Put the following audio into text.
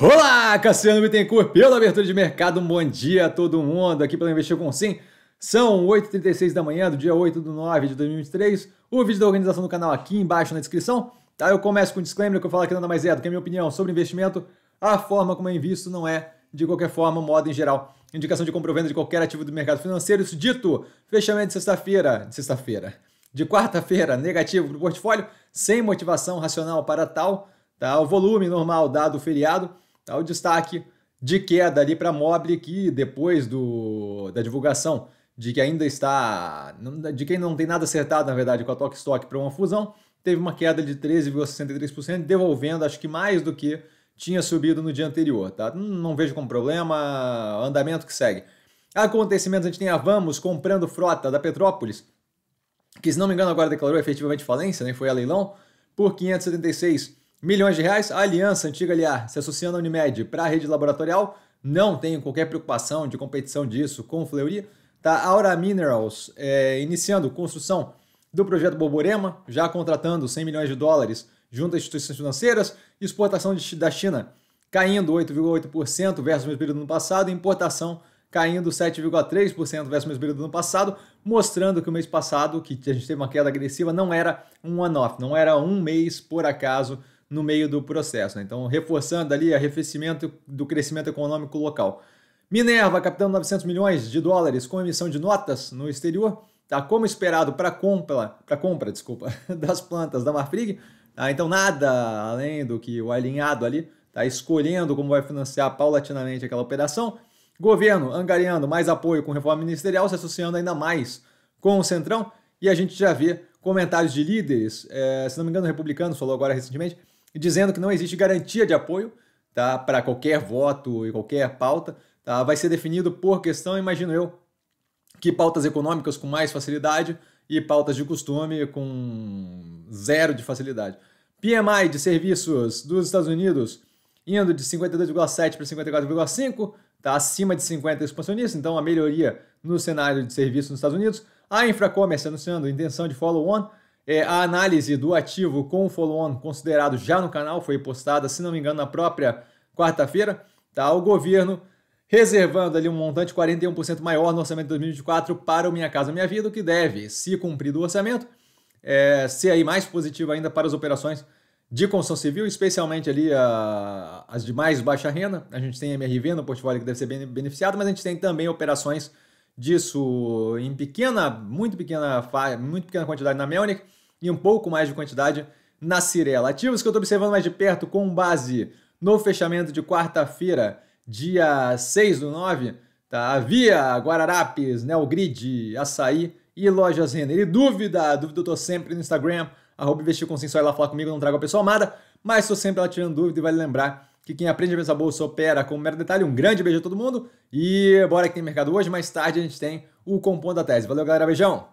Olá, Cassiano Bittencourt, pela abertura de mercado. Um bom dia a todo mundo aqui pela Investir com Sim. São 8h36 da manhã do dia 8 de 9 de 2023. O vídeo da organização do canal aqui embaixo na descrição. Tá, eu começo com um disclaimer que eu falo que nada mais é do que a minha opinião sobre investimento. A forma como eu é invisto não é, de qualquer forma, moda em geral. Indicação de compra ou venda de qualquer ativo do mercado financeiro. Isso dito, fechamento de sexta-feira. De sexta-feira. De quarta-feira, negativo para o portfólio, sem motivação racional para tal. Tá, o volume normal dado o feriado Tá o destaque de queda ali para Mobile, que depois do, da divulgação de que ainda está. de quem não tem nada acertado, na verdade, com a Tok Stock para uma fusão, teve uma queda de 13,63%, devolvendo acho que mais do que tinha subido no dia anterior. Tá? Não vejo como problema, andamento que segue. Acontecimentos, a gente tem a Vamos comprando frota da Petrópolis, que se não me engano agora declarou efetivamente falência, nem né? foi a leilão, por 576 Milhões de reais? A Aliança Antiga Aliar ah, se associando à Unimed para a rede laboratorial. Não tenho qualquer preocupação de competição disso com o Fleury. Tá? Aura Minerals é, iniciando construção do projeto Boborema, já contratando 100 milhões de dólares junto a instituições financeiras. Exportação de, da China caindo 8,8% versus o mesmo período do ano passado. Importação caindo 7,3% versus o mesmo período do ano passado, mostrando que o mês passado, que a gente teve uma queda agressiva, não era um one-off, não era um mês por acaso no meio do processo. Né? Então, reforçando ali arrefecimento do crescimento econômico local. Minerva captando 900 milhões de dólares com emissão de notas no exterior, tá como esperado para compra, para compra, desculpa, das plantas da Marfrig. Tá? Então, nada além do que o alinhado ali tá escolhendo como vai financiar paulatinamente aquela operação. Governo angariando mais apoio com reforma ministerial, se associando ainda mais com o Centrão. E a gente já vê comentários de líderes, é, se não me engano, republicanos, falou agora recentemente, dizendo que não existe garantia de apoio tá, para qualquer voto e qualquer pauta. Tá, vai ser definido por questão, imagino eu, que pautas econômicas com mais facilidade e pautas de costume com zero de facilidade. PMI de serviços dos Estados Unidos indo de 52,7 para 54,5, tá acima de 50 expansionista, então a melhoria no cenário de serviços nos Estados Unidos. A Infracommerce anunciando intenção de follow-on é, a análise do ativo com o follow-on considerado já no canal foi postada, se não me engano, na própria quarta-feira. Tá? O governo reservando ali um montante 41% maior no orçamento de 2024 para o Minha Casa Minha Vida, o que deve, se cumprido o orçamento, é, ser aí mais positivo ainda para as operações de construção civil, especialmente ali a, as de mais baixa renda. A gente tem MRV no portfólio que deve ser beneficiado, mas a gente tem também operações disso em pequena, muito pequena, muito pequena quantidade na Melnick e um pouco mais de quantidade na Cirela. Ativos que eu estou observando mais de perto com base no fechamento de quarta-feira, dia 6 do 9, tá? A Via, Guararapes, Neogrid, Açaí e Lojas Renner. E dúvida, dúvida eu estou sempre no Instagram, arroba investir com senso, lá falar comigo, não trago a pessoa amada, mas estou sempre lá tirando dúvida e vale lembrar que quem aprende a pensar bolsa opera com um mero detalhe. Um grande beijo a todo mundo e bora que tem mercado hoje, mais tarde a gente tem o Compondo da Tese. Valeu, galera, beijão!